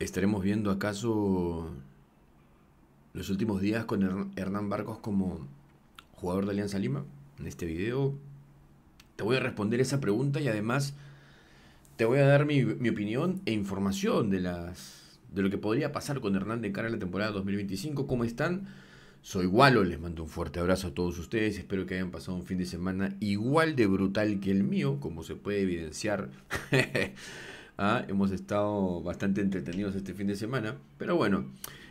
¿Estaremos viendo acaso los últimos días con Hernán Barcos como jugador de Alianza Lima? En este video te voy a responder esa pregunta y además te voy a dar mi, opinión e información de, las, de lo que podría pasar con Hernán de cara a la temporada 2025. ¿Cómo están? Soy Walo, les mando un fuerte abrazo a todos ustedes, espero que hayan pasado un fin de semana igual de brutal que el mío, como se puede evidenciar ¿ah? Hemos estado bastante entretenidos este fin de semana, pero bueno.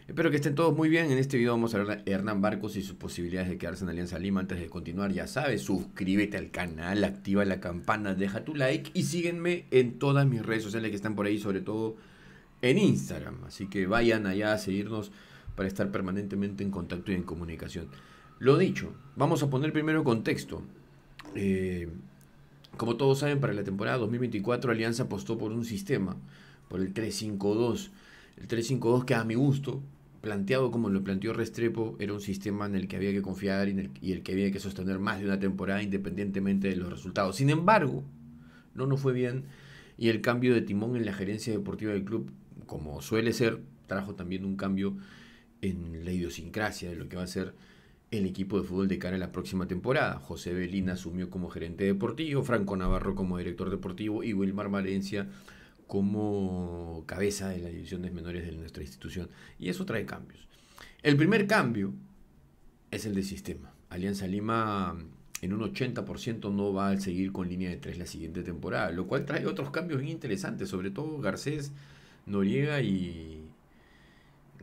Espero que estén todos muy bien. En este video vamos a hablar de Hernán Barcos y sus posibilidades de quedarse en Alianza Lima. Antes de continuar, ya sabes, suscríbete al canal, activa la campana, deja tu like y sígueme en todas mis redes sociales que están por ahí, sobre todo en Instagram. Así que vayan allá a seguirnos para estar permanentemente en contacto y en comunicación. Lo dicho, vamos a poner primero contexto. Eh, como todos saben, para la temporada 2024 Alianza apostó por un sistema, por el 3-5-2. El 3-5-2 que a mi gusto, planteado como lo planteó Restrepo, era un sistema en el que había que confiar y, el, que había que sostener más de una temporada independientemente de los resultados. Sin embargo, no nos fue bien y el cambio de timón en la gerencia deportiva del club, como suele ser, trajo también un cambio en la idiosincrasia de lo que va a ser el equipo de fútbol de cara a la próxima temporada. José Belina asumió como gerente deportivo, Franco Navarro como director deportivo y Wilmar Valencia como cabeza de las divisiones menores de nuestra institución. Y eso trae cambios. El primer cambio es el de sistema. Alianza Lima en un 80% no va a seguir con línea de tres la siguiente temporada, lo cual trae otros cambios bien interesantes, sobre todo Garcés, Noriega y,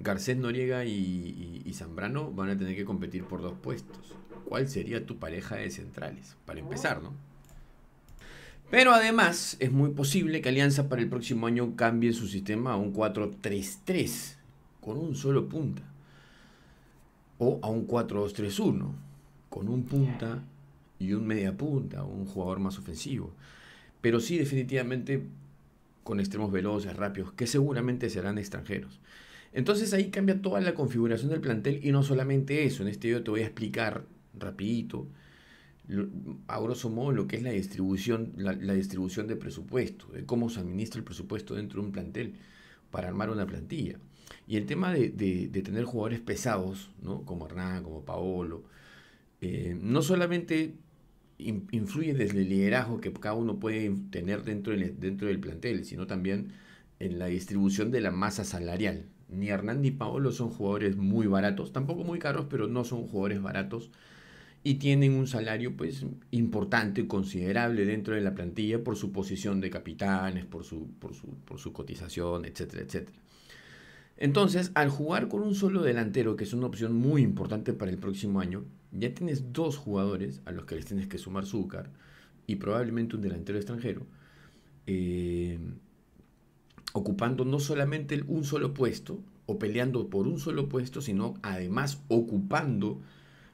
Garcés Noriega y, Zambrano van a tener que competir por dos puestos. ¿Cuál sería tu pareja de centrales? Para empezar, ¿no? Pero además es muy posible que Alianza para el próximo año cambie su sistema a un 4-3-3 con un solo punta. O a un 4-2-3-1 con un punta y un media punta, un jugador más ofensivo. Pero sí definitivamente con extremos veloces, rápidos, que seguramente serán extranjeros. Entonces ahí cambia toda la configuración del plantel y no solamente eso, en este video te voy a explicar rapidito a grosso modo lo que es la distribución, la, distribución de presupuesto, de cómo se administra el presupuesto dentro de un plantel para armar una plantilla. Y el tema de, tener jugadores pesados, como Hernán, como Paolo, eh, no solamente influye desde el liderazgo que cada uno puede tener dentro dentro del plantel, sino también en la distribución de la masa salarial ni Hernán ni Paolo son jugadores muy baratos, tampoco muy caros, pero no son jugadores baratos. Y tienen un salario pues importante, considerable dentro de la plantilla por su posición de capitanes, por su, por su, cotización, etcétera, etcétera. Entonces, al jugar con un solo delantero, que es una opción muy importante para el próximo año, ya tienes dos jugadores a los que les tienes que sumar azúcar y probablemente un delantero extranjero. Eh, ocupando no solamente un solo puesto o peleando por un solo puesto, sino además ocupando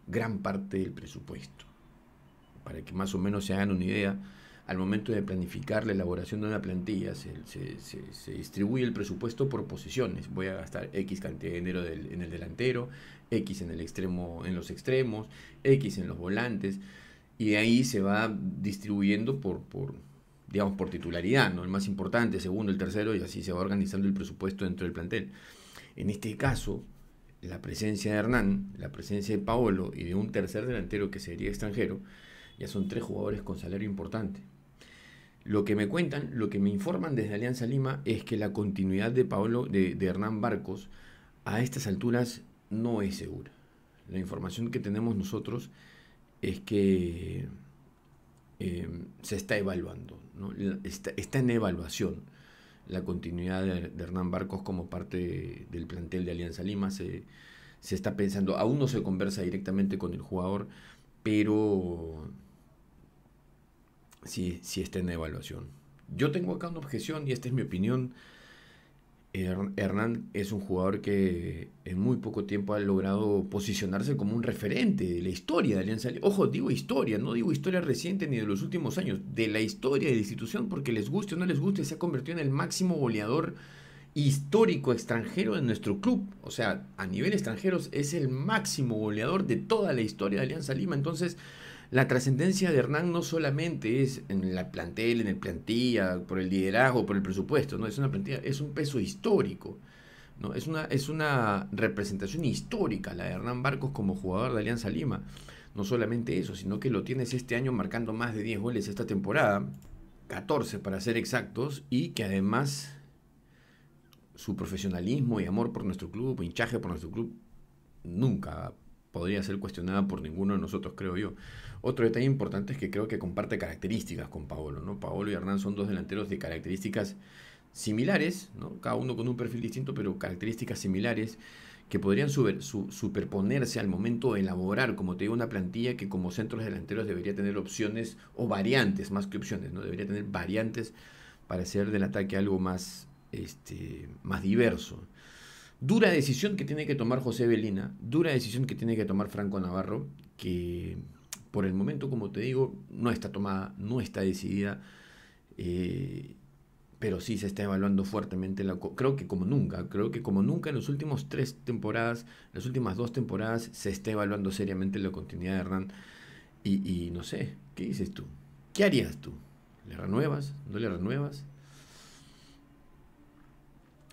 gran parte del presupuesto. Para que más o menos se hagan una idea, al momento de planificar la elaboración de una plantilla, se, distribuye el presupuesto por posiciones. Voy a gastar X cantidad de dinero en el delantero, X en, el extremo, en los extremos, X en los volantes, y ahí se va distribuyendo por, por, digamos, por titularidad, ¿no? El más importante, segundo, el tercero, y así se va organizando el presupuesto dentro del plantel. En este caso, la presencia de Hernán, la presencia de Paolo y de un tercer delantero que sería extranjero, ya son tres jugadores con salario importante. Lo que me cuentan, lo que me informan desde Alianza Lima es que la continuidad de Paolo, de, de Hernán Barcos, a estas alturas no es segura. La información que tenemos nosotros es que eh, se está evaluando, está, en evaluación la continuidad de, Hernán Barcos como parte del plantel de Alianza Lima. Se, está pensando, aún no se conversa directamente con el jugador, pero sí, sí está en evaluación. Yo tengo acá una objeción y esta es mi opinión Hernán es un jugador que en muy poco tiempo ha logrado posicionarse como un referente de la historia de Alianza Lima. Ojo, digo historia, no digo historia reciente ni de los últimos años, de la historia de la institución, porque les guste o no les guste, se ha convertido en el máximo goleador histórico extranjero de nuestro club. O sea, a nivel extranjeros es el máximo goleador de toda la historia de Alianza Lima. Entonces, la trascendencia de Hernán no solamente es en la plantel, en el plantilla, por el liderazgo, por el presupuesto, no, es una plantilla, es un peso histórico. ¿no? Es, una, es una representación histórica la de Hernán Barcos como jugador de Alianza Lima. No solamente eso, sino que lo tienes este año marcando más de 10 goles esta temporada, 14 para ser exactos, y que además su profesionalismo y amor por nuestro club, hinchaje por nuestro club, nunca podría ser cuestionada por ninguno de nosotros, creo yo. Otro detalle importante es que creo que comparte características con Paolo, ¿no? Paolo y Hernán son dos delanteros de características similares, ¿no? Cada uno con un perfil distinto, pero características similares que podrían superponerse al momento de elaborar, como te digo, una plantilla que como centros delanteros debería tener opciones o variantes, más que opciones, ¿no? Debería tener variantes para hacer del ataque algo más, este, más diverso. Dura decisión que tiene que tomar José Belina, dura decisión que tiene que tomar Franco Navarro, que por el momento, como te digo, no está tomada, no está decidida, eh, pero sí se está evaluando fuertemente, la creo que como nunca, creo que como nunca en las últimas tres temporadas, las últimas dos temporadas, se está evaluando seriamente la continuidad de Hernán. Y, y no sé, ¿qué dices tú? ¿Qué harías tú? ¿Le renuevas? ¿No le renuevas?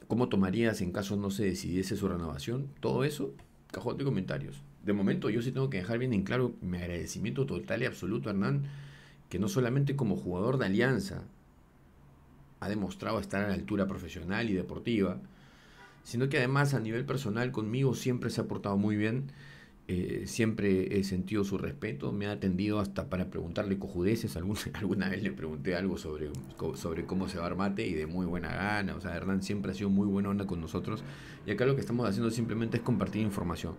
¿Cómo tomarías en caso no se decidiese su renovación? Todo eso, cajón de comentarios. De momento yo sí tengo que dejar bien en claro mi agradecimiento total y absoluto a Hernán, que no solamente como jugador de Alianza ha demostrado estar a la altura profesional y deportiva, sino que además a nivel personal conmigo siempre se ha portado muy bien eh, siempre he sentido su respeto, me ha atendido hasta para preguntarle cojudeces, alguna, alguna vez le pregunté algo sobre, sobre cómo se va a armate y de muy buena gana, o sea, Hernán siempre ha sido muy buena onda con nosotros y acá lo que estamos haciendo simplemente es compartir información.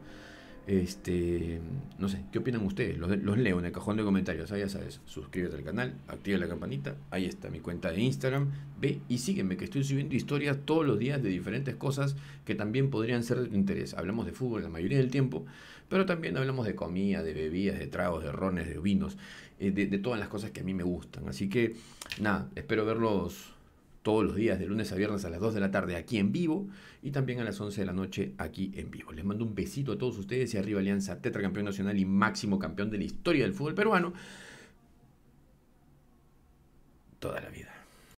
Este, no sé, ¿qué opinan ustedes? Los, leo en el cajón de comentarios. Ahí ya sabes, suscríbete al canal, activa la campanita. Ahí está mi cuenta de Instagram. Ve y sígueme, que estoy subiendo historias todos los días de diferentes cosas que también podrían ser de tu interés. Hablamos de fútbol la mayoría del tiempo, pero también hablamos de comida, de bebidas, de tragos, de rones, de vinos, eh, de, de todas las cosas que a mí me gustan. Así que, nada, espero verlos todos los días de lunes a viernes a las 2 de la tarde aquí en vivo y también a las 11 de la noche aquí en vivo. Les mando un besito a todos ustedes y arriba Alianza, tetracampeón nacional y máximo campeón de la historia del fútbol peruano toda la vida.